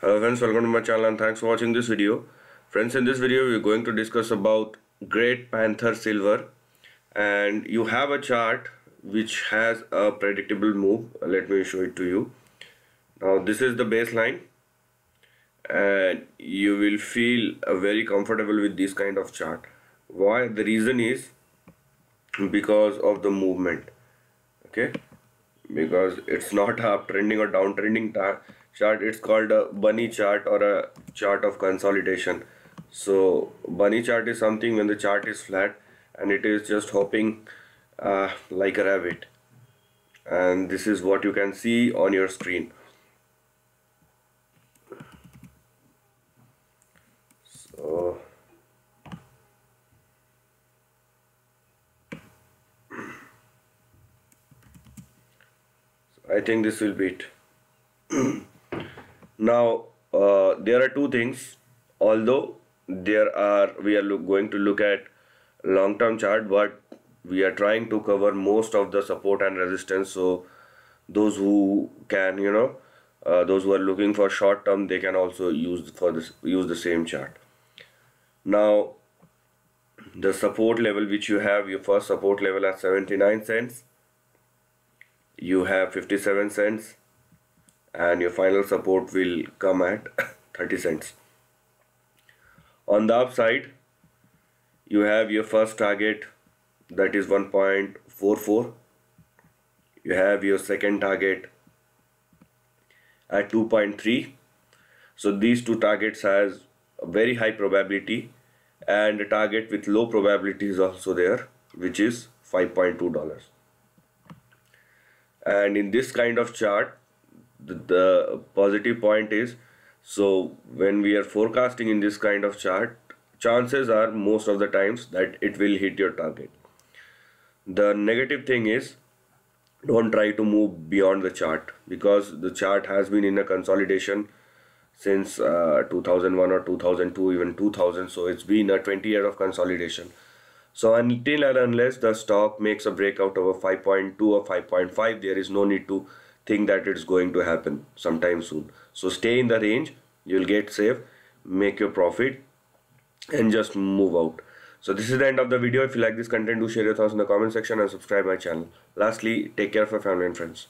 hello friends welcome to my channel and thanks for watching this video friends in this video we're going to discuss about great panther silver and you have a chart which has a predictable move let me show it to you now this is the baseline and you will feel uh, very comfortable with this kind of chart why the reason is because of the movement okay because it's not a uptrending or downtrending chart it's called a bunny chart or a chart of consolidation so bunny chart is something when the chart is flat and it is just hopping uh, like a rabbit and this is what you can see on your screen so I think this will be it now uh, there are two things although there are we are look, going to look at long term chart but we are trying to cover most of the support and resistance so those who can you know uh, those who are looking for short term they can also use for this use the same chart now the support level which you have your first support level at 79 cents you have 57 cents and your final support will come at 30 cents on the upside you have your first target that is 1.44 you have your second target at 2.3 so these two targets has a very high probability and a target with low probability is also there which is 5.2 dollars and in this kind of chart the positive point is so when we are forecasting in this kind of chart chances are most of the times that it will hit your target the negative thing is don't try to move beyond the chart because the chart has been in a consolidation since uh, 2001 or 2002 even 2000 so it's been a 20 year of consolidation so until and unless the stock makes a breakout of a 5.2 or 5.5 there is no need to think that it's going to happen sometime soon so stay in the range you'll get safe make your profit and just move out so this is the end of the video if you like this content do share your thoughts in the comment section and subscribe my channel lastly take care of your family and friends